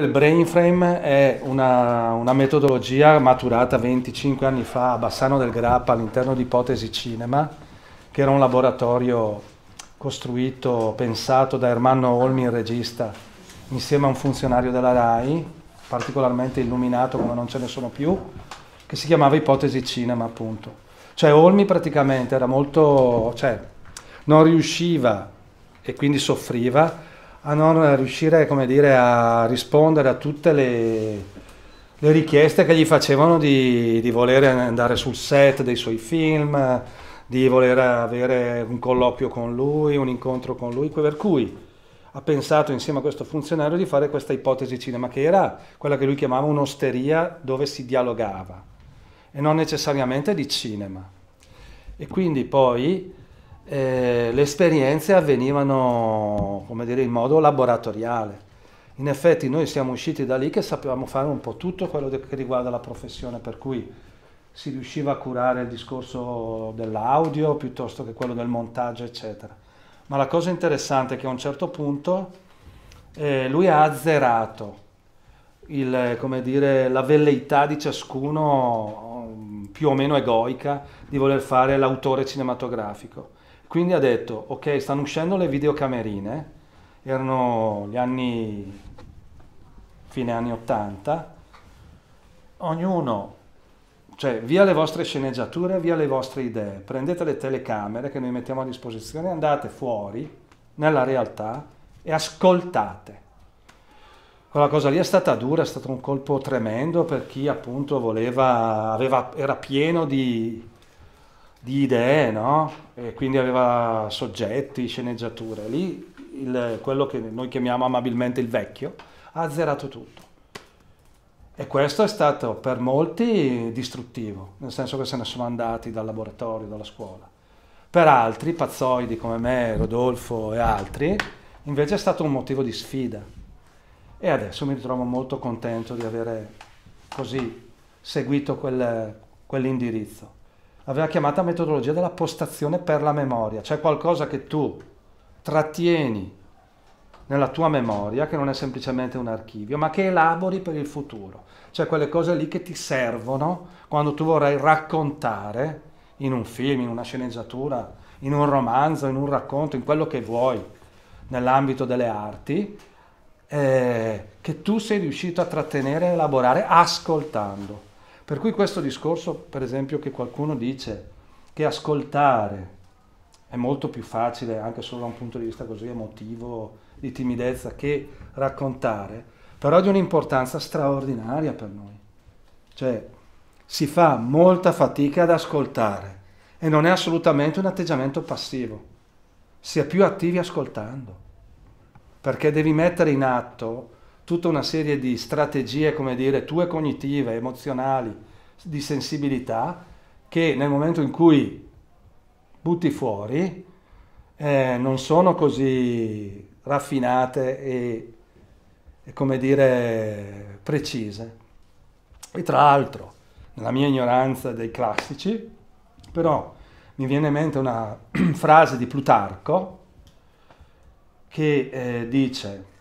Il brain frame è una, una metodologia maturata 25 anni fa a Bassano del Grappa all'interno di Ipotesi Cinema, che era un laboratorio costruito, pensato da Ermanno Olmi, il regista, insieme a un funzionario della RAI, particolarmente illuminato come non ce ne sono più, che si chiamava Ipotesi Cinema appunto. Cioè Olmi praticamente era molto, cioè non riusciva e quindi soffriva a non riuscire dire, a rispondere a tutte le, le richieste che gli facevano di, di, voler andare sul set dei suoi film, di voler avere un colloquio con lui, un incontro con lui, per cui ha pensato insieme a questo funzionario di fare questa ipotesi cinema che era quella che lui chiamava un'osteria dove si dialogava e non necessariamente di cinema. E quindi poi eh, le esperienze avvenivano dire, in modo laboratoriale. In effetti noi siamo usciti da lì che sapevamo fare un po' tutto quello che riguarda la professione, per cui si riusciva a curare il discorso dell'audio piuttosto che quello del montaggio, eccetera. Ma la cosa interessante è che a un certo punto eh, lui ha azzerato il, dire, la velleità di ciascuno mm, più o meno egoica di voler fare l'autore cinematografico quindi ha detto, ok, stanno uscendo le videocamerine, erano gli anni, fine anni 80, ognuno, cioè via le vostre sceneggiature, via le vostre idee, prendete le telecamere che noi mettiamo a disposizione, andate fuori nella realtà e ascoltate. Quella cosa lì è stata dura, è stato un colpo tremendo per chi appunto voleva, aveva, era pieno di di idee, no? E quindi aveva soggetti, sceneggiature. Lì il, quello che noi chiamiamo amabilmente il vecchio ha azzerato tutto. E questo è stato per molti distruttivo, nel senso che se ne sono andati dal laboratorio, dalla scuola. Per altri, pazzoidi come me, Rodolfo e altri, invece è stato un motivo di sfida. E adesso mi ritrovo molto contento di avere così seguito quel, quell'indirizzo aveva chiamata metodologia della postazione per la memoria, cioè qualcosa che tu trattieni nella tua memoria, che non è semplicemente un archivio, ma che elabori per il futuro, cioè quelle cose lì che ti servono quando tu vorrai raccontare in un film, in una sceneggiatura, in un romanzo, in un racconto, in quello che vuoi, nell'ambito delle arti, eh, che tu sei riuscito a trattenere e elaborare ascoltando. Per cui questo discorso, per esempio, che qualcuno dice che ascoltare è molto più facile, anche solo da un punto di vista così emotivo, di timidezza, che raccontare, però è di un'importanza straordinaria per noi. Cioè, si fa molta fatica ad ascoltare e non è assolutamente un atteggiamento passivo. Si è più attivi ascoltando, perché devi mettere in atto tutta una serie di strategie, come dire, tue cognitive, emozionali, di sensibilità, che nel momento in cui butti fuori eh, non sono così raffinate e, e, come dire, precise. E tra l'altro, nella mia ignoranza dei classici, però mi viene in mente una frase di Plutarco che eh, dice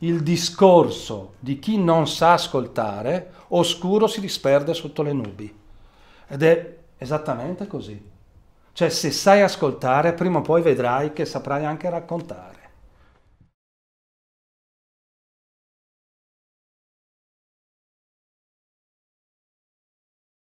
il discorso di chi non sa ascoltare, oscuro si disperde sotto le nubi. Ed è esattamente così. Cioè se sai ascoltare, prima o poi vedrai che saprai anche raccontare.